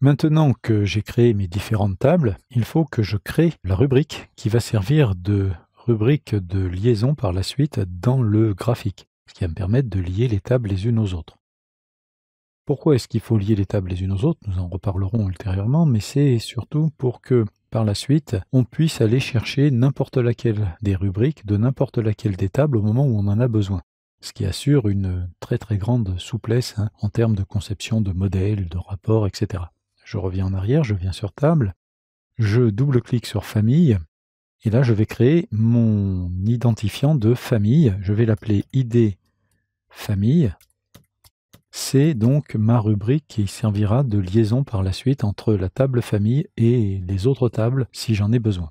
Maintenant que j'ai créé mes différentes tables, il faut que je crée la rubrique qui va servir de rubrique de liaison par la suite dans le graphique, ce qui va me permettre de lier les tables les unes aux autres. Pourquoi est-ce qu'il faut lier les tables les unes aux autres Nous en reparlerons ultérieurement, mais c'est surtout pour que par la suite, on puisse aller chercher n'importe laquelle des rubriques de n'importe laquelle des tables au moment où on en a besoin. Ce qui assure une très très grande souplesse hein, en termes de conception de modèles, de rapports, etc. Je reviens en arrière, je viens sur table, je double-clique sur famille, et là je vais créer mon identifiant de famille. Je vais l'appeler idée famille. C'est donc ma rubrique qui servira de liaison par la suite entre la table famille et les autres tables si j'en ai besoin.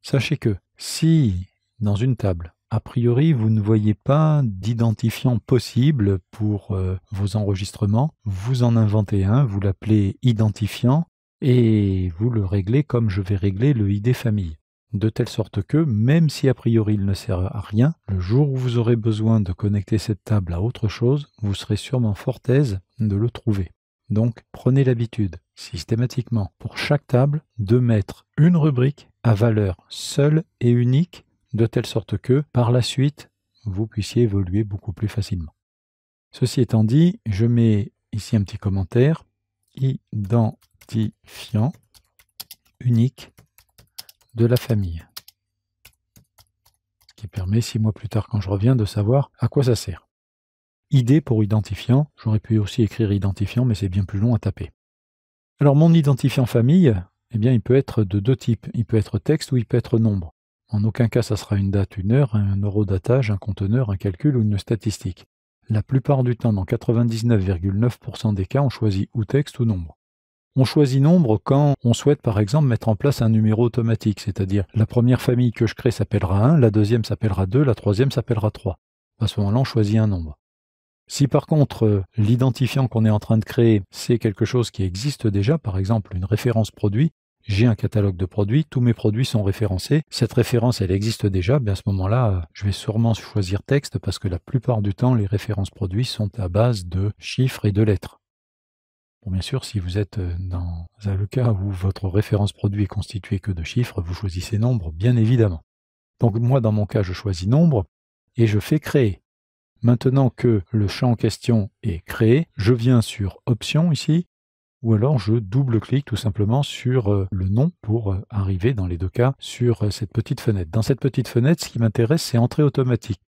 Sachez que si dans une table, a priori, vous ne voyez pas d'identifiant possible pour euh, vos enregistrements. Vous en inventez un, vous l'appelez identifiant et vous le réglez comme je vais régler le ID famille. De telle sorte que, même si a priori il ne sert à rien, le jour où vous aurez besoin de connecter cette table à autre chose, vous serez sûrement fort aise de le trouver. Donc prenez l'habitude, systématiquement, pour chaque table, de mettre une rubrique à valeur seule et unique de telle sorte que, par la suite, vous puissiez évoluer beaucoup plus facilement. Ceci étant dit, je mets ici un petit commentaire, identifiant unique de la famille, qui permet six mois plus tard quand je reviens de savoir à quoi ça sert. Idée pour identifiant, j'aurais pu aussi écrire identifiant, mais c'est bien plus long à taper. Alors mon identifiant famille, eh bien il peut être de deux types, il peut être texte ou il peut être nombre. En aucun cas, ça sera une date, une heure, un euro eurodatage, un conteneur, un calcul ou une statistique. La plupart du temps, dans 99,9% des cas, on choisit ou texte ou nombre. On choisit nombre quand on souhaite par exemple mettre en place un numéro automatique, c'est-à-dire la première famille que je crée s'appellera 1, la deuxième s'appellera 2, la troisième s'appellera 3. À ce moment-là, on choisit un nombre. Si par contre euh, l'identifiant qu'on est en train de créer, c'est quelque chose qui existe déjà, par exemple une référence produit, j'ai un catalogue de produits, tous mes produits sont référencés. Cette référence, elle existe déjà, mais à ce moment-là, je vais sûrement choisir texte parce que la plupart du temps, les références produits sont à base de chiffres et de lettres. bien sûr, si vous êtes euh, dans le cas où votre référence produit est constituée que de chiffres, vous choisissez nombre, bien évidemment. Donc moi, dans mon cas, je choisis nombre et je fais créer. Maintenant que le champ en question est créé, je viens sur Options ici ou alors je double-clique tout simplement sur euh, le nom pour euh, arriver dans les deux cas sur euh, cette petite fenêtre. Dans cette petite fenêtre, ce qui m'intéresse, c'est entrée automatique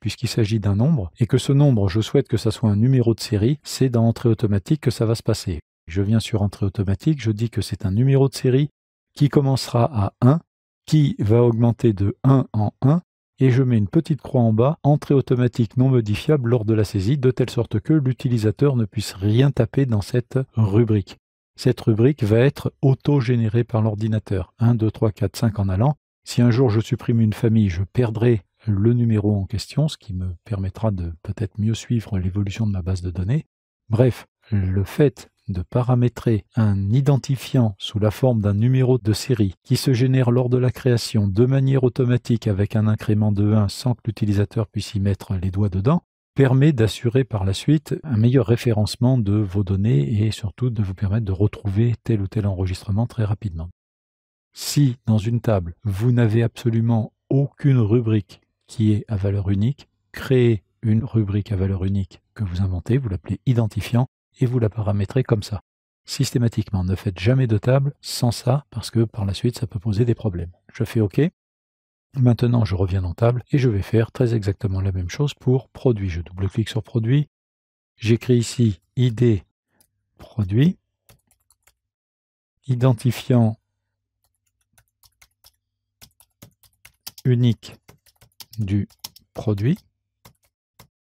puisqu'il s'agit d'un nombre, et que ce nombre, je souhaite que ça soit un numéro de série, c'est dans entrée automatique que ça va se passer. Je viens sur entrée automatique, je dis que c'est un numéro de série qui commencera à 1, qui va augmenter de 1 en 1 et je mets une petite croix en bas, entrée automatique non modifiable lors de la saisie, de telle sorte que l'utilisateur ne puisse rien taper dans cette rubrique. Cette rubrique va être auto-générée par l'ordinateur, 1, 2, 3, 4, 5 en allant. Si un jour je supprime une famille, je perdrai le numéro en question, ce qui me permettra de peut-être mieux suivre l'évolution de ma base de données. Bref, le fait de paramétrer un identifiant sous la forme d'un numéro de série qui se génère lors de la création de manière automatique avec un incrément de 1 sans que l'utilisateur puisse y mettre les doigts dedans, permet d'assurer par la suite un meilleur référencement de vos données et surtout de vous permettre de retrouver tel ou tel enregistrement très rapidement. Si dans une table, vous n'avez absolument aucune rubrique qui est à valeur unique, créez une rubrique à valeur unique que vous inventez, vous l'appelez identifiant, et vous la paramétrez comme ça. Systématiquement, ne faites jamais de table sans ça, parce que par la suite, ça peut poser des problèmes. Je fais OK. Maintenant, je reviens dans table et je vais faire très exactement la même chose pour produit. Je double-clique sur produit. J'écris ici ID produit, identifiant unique du produit.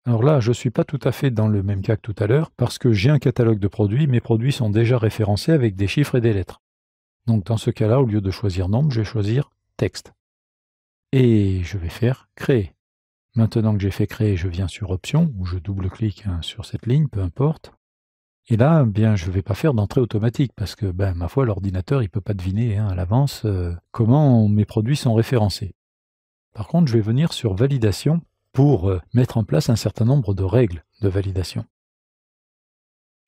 Alors là, je ne suis pas tout à fait dans le même cas que tout à l'heure, parce que j'ai un catalogue de produits, mes produits sont déjà référencés avec des chiffres et des lettres. Donc dans ce cas-là, au lieu de choisir nombre, je vais choisir texte. Et je vais faire créer. Maintenant que j'ai fait créer, je viens sur options, ou je double-clique hein, sur cette ligne, peu importe. Et là, bien, je ne vais pas faire d'entrée automatique, parce que, ben, ma foi, l'ordinateur, il ne peut pas deviner hein, à l'avance euh, comment mes produits sont référencés. Par contre, je vais venir sur validation, pour euh, mettre en place un certain nombre de règles de validation.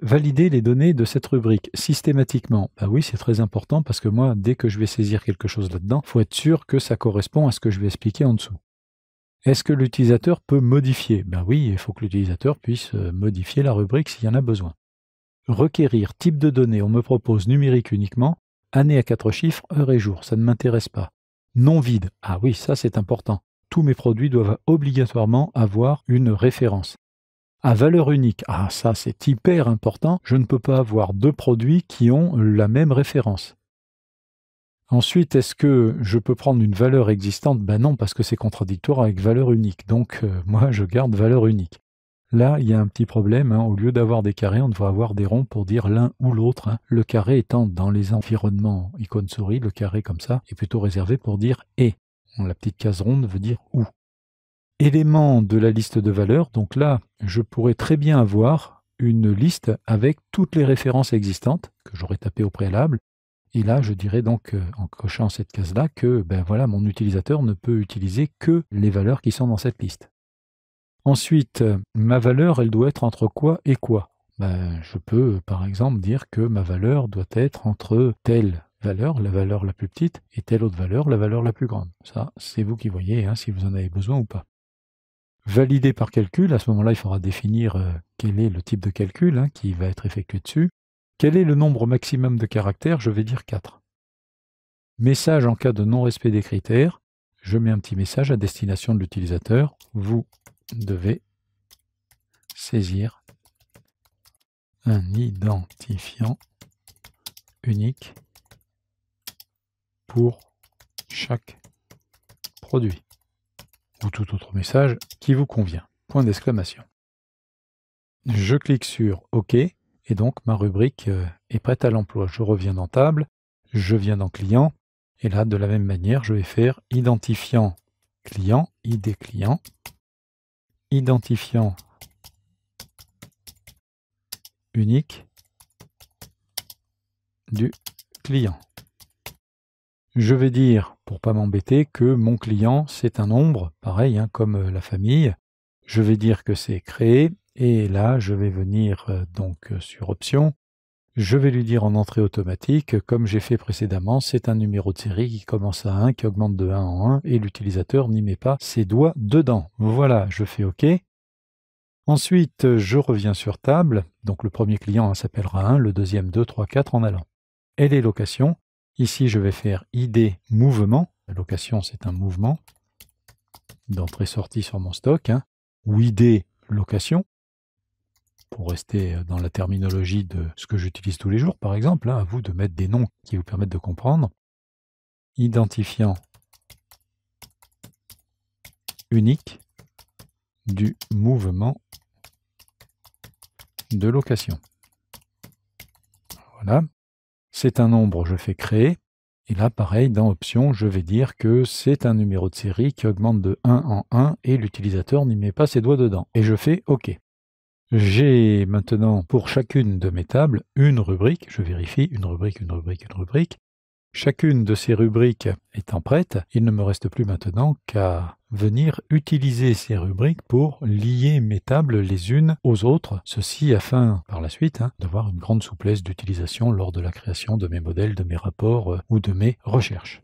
Valider les données de cette rubrique systématiquement. Ben oui, c'est très important parce que moi, dès que je vais saisir quelque chose là-dedans, faut être sûr que ça correspond à ce que je vais expliquer en dessous. Est-ce que l'utilisateur peut modifier Ben oui, il faut que l'utilisateur puisse euh, modifier la rubrique s'il y en a besoin. Requérir type de données, on me propose numérique uniquement, année à quatre chiffres, heure et jour, ça ne m'intéresse pas. Non vide, ah oui, ça c'est important tous mes produits doivent obligatoirement avoir une référence. À valeur unique, ah ça c'est hyper important, je ne peux pas avoir deux produits qui ont la même référence. Ensuite, est-ce que je peux prendre une valeur existante Ben non, parce que c'est contradictoire avec valeur unique. Donc euh, moi, je garde valeur unique. Là, il y a un petit problème. Hein. Au lieu d'avoir des carrés, on devrait avoir des ronds pour dire l'un ou l'autre. Hein. Le carré étant dans les environnements icône souris, le carré comme ça est plutôt réservé pour dire et la petite case ronde veut dire où. Élément de la liste de valeurs, donc là, je pourrais très bien avoir une liste avec toutes les références existantes que j'aurais tapées au préalable. Et là, je dirais donc, euh, en cochant cette case-là, que ben voilà, mon utilisateur ne peut utiliser que les valeurs qui sont dans cette liste. Ensuite, ma valeur, elle doit être entre quoi et quoi ben, Je peux, par exemple, dire que ma valeur doit être entre telle valeur, la valeur la plus petite, et telle autre valeur, la valeur la plus grande. Ça, c'est vous qui voyez hein, si vous en avez besoin ou pas. Valider par calcul, à ce moment-là, il faudra définir euh, quel est le type de calcul hein, qui va être effectué dessus. Quel est le nombre maximum de caractères Je vais dire 4. Message en cas de non-respect des critères. Je mets un petit message à destination de l'utilisateur. Vous devez saisir un identifiant unique pour chaque produit ou tout autre message qui vous convient. Point d'exclamation. Je clique sur OK et donc ma rubrique euh, est prête à l'emploi. Je reviens dans table, je viens dans client et là de la même manière je vais faire identifiant client, ID client, identifiant unique du client je vais dire, pour pas m'embêter, que mon client, c'est un nombre, pareil, hein, comme euh, la famille. Je vais dire que c'est créé, et là, je vais venir euh, donc euh, sur option. Je vais lui dire en entrée automatique, comme j'ai fait précédemment, c'est un numéro de série qui commence à 1, qui augmente de 1 en 1, et l'utilisateur n'y met pas ses doigts dedans. Voilà, je fais OK. Ensuite, je reviens sur table, donc le premier client hein, s'appellera 1, le deuxième 2, 3, 4 en allant. Et les locations, Ici, je vais faire ID mouvement. Location, c'est un mouvement d'entrée-sortie sur mon stock. Hein, ou ID location, pour rester euh, dans la terminologie de ce que j'utilise tous les jours, par exemple. Hein, à vous de mettre des noms qui vous permettent de comprendre. Identifiant unique du mouvement de location. Voilà c'est un nombre, je fais créer. Et là, pareil, dans Options, je vais dire que c'est un numéro de série qui augmente de 1 en 1 et l'utilisateur n'y met pas ses doigts dedans. Et je fais OK. J'ai maintenant pour chacune de mes tables une rubrique, je vérifie, une rubrique, une rubrique, une rubrique, Chacune de ces rubriques étant prête, il ne me reste plus maintenant qu'à venir utiliser ces rubriques pour lier mes tables les unes aux autres, ceci afin par la suite hein, d'avoir une grande souplesse d'utilisation lors de la création de mes modèles, de mes rapports euh, ou de mes recherches.